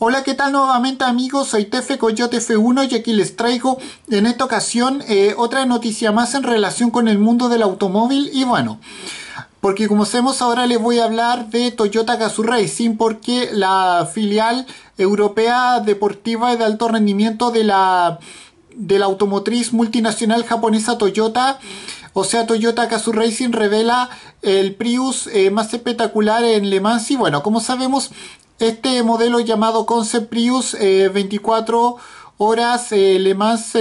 Hola, ¿qué tal nuevamente amigos? Soy Tefe Coyote F1 y aquí les traigo en esta ocasión eh, otra noticia más en relación con el mundo del automóvil y bueno... Porque como sabemos ahora les voy a hablar de Toyota Gazoo Racing porque la filial europea deportiva de alto rendimiento de la, de la automotriz multinacional japonesa Toyota o sea, Toyota Gazoo Racing revela el Prius eh, más espectacular en Le Mans. Y bueno, como sabemos, este modelo llamado Concept Prius 24 eh, horas eh, Le Mans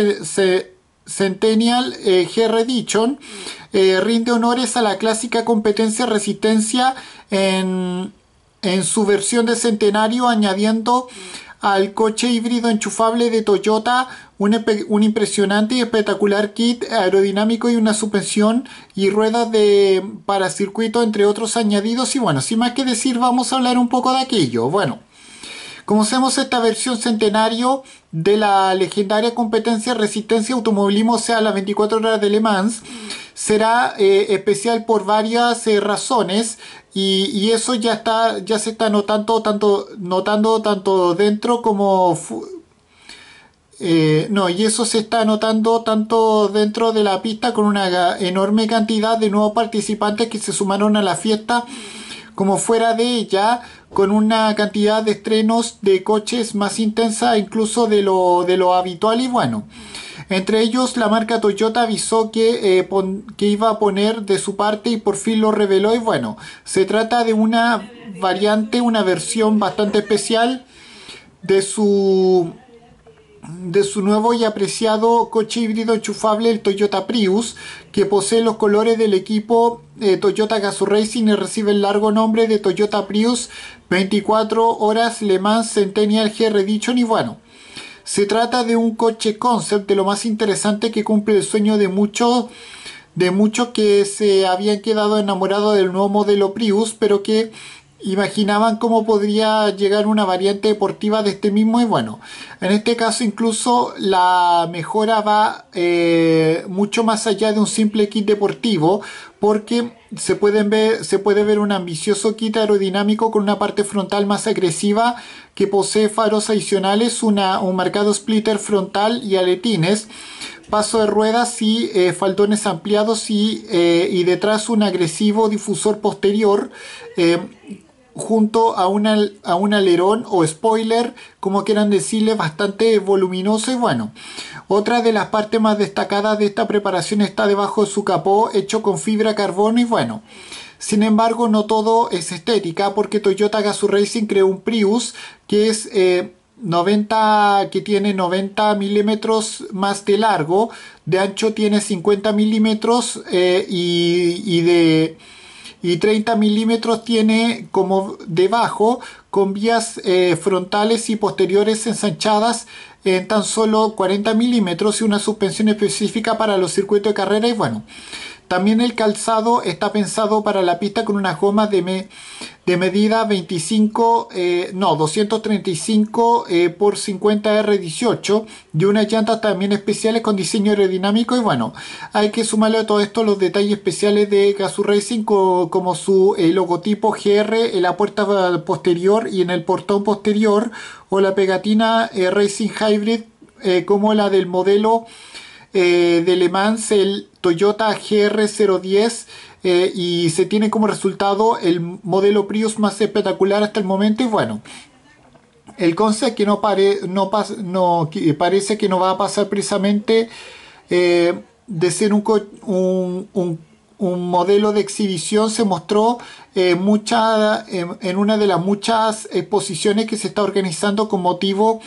Centennial eh, GR rinde honores a la clásica competencia resistencia en, en su versión de centenario añadiendo al coche híbrido enchufable de Toyota un, impresionante y espectacular kit aerodinámico y una suspensión y ruedas de para circuito entre otros añadidos y bueno, sin más que decir vamos a hablar un poco de aquello. Bueno, conocemos esta versión centenario de la legendaria competencia Resistencia Automovilismo, o sea, las 24 horas de Le Mans será eh, especial por varias eh, razones y, eso ya está ya se está notando tanto notando tanto dentro como eh, no, y eso se está notando tanto dentro de la pista con una enorme cantidad de nuevos participantes que se sumaron a la fiesta como fuera de ella, con una cantidad de estrenos de coches más intensa incluso de lo, de lo habitual y bueno. Entre ellos, la marca Toyota avisó que, eh, que iba a poner de su parte y por fin lo reveló y bueno, se trata de una variante, una versión bastante especial de su de su nuevo y apreciado coche híbrido enchufable, el Toyota Prius, que posee los colores del equipo eh, Toyota Gazoo Racing y recibe el largo nombre de Toyota Prius 24 horas Le Mans Centennial GR dicho y bueno. Se trata de un coche concept de lo más interesante que cumple el sueño de muchos de muchos que se habían quedado enamorados del nuevo modelo Prius, pero que imaginaban cómo podría llegar una variante deportiva de este mismo y bueno, en este caso incluso la mejora va eh, mucho más allá de un simple kit deportivo porque se, pueden ver, se puede ver un ambicioso kit aerodinámico con una parte frontal más agresiva que posee faros adicionales, un marcado splitter frontal y aletines paso de ruedas y eh, faldones ampliados y, eh, y, detrás un agresivo difusor posterior junto a, una, a un alerón o spoiler, como quieran decirle, bastante voluminoso y bueno. Otra de las partes más destacadas de esta preparación está debajo de su capó hecho con fibra carbono y bueno. Sin embargo, no todo es estética porque Toyota Gazoo Racing creó un Prius que es... 90 eh, que tiene 90 milímetros más de largo de ancho tiene 50 milímetros eh, y de y 30 milímetros tiene como debajo con vías eh, frontales y posteriores ensanchadas en tan solo 40 milímetros y una suspensión específica para los circuitos de carrera y bueno también el calzado está pensado para la pista con unas gomas de de medida 25, eh, no, 235 eh, por 50R18 y unas llantas también especiales con diseño aerodinámico y bueno, hay que sumarle a todo esto los detalles especiales de Gazoo Racing como, su eh, logotipo GR en la puerta posterior y en el portón posterior o la pegatina eh, Racing Hybrid como la del modelo eh, de Le Mans, el Toyota GR010, eh, y se tiene como resultado el modelo Prius más espectacular hasta el momento. Y bueno, el concepto que no, pare, no, no parece que no va a pasar precisamente eh, de ser un, modelo de exhibición se mostró mucha, en, una de las muchas exposiciones que se está organizando con motivo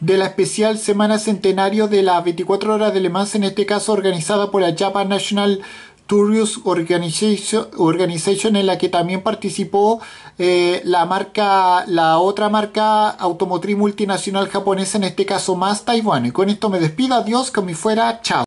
de la especial Semana Centenario de las 24 Horas de Le en este caso organizada por la Japan National Tourist Organization, en la que también participó eh, la marca, la otra marca automotriz multinacional japonesa, en este caso más Taiwán. Y con esto me despido, adiós, que me fuera, chao.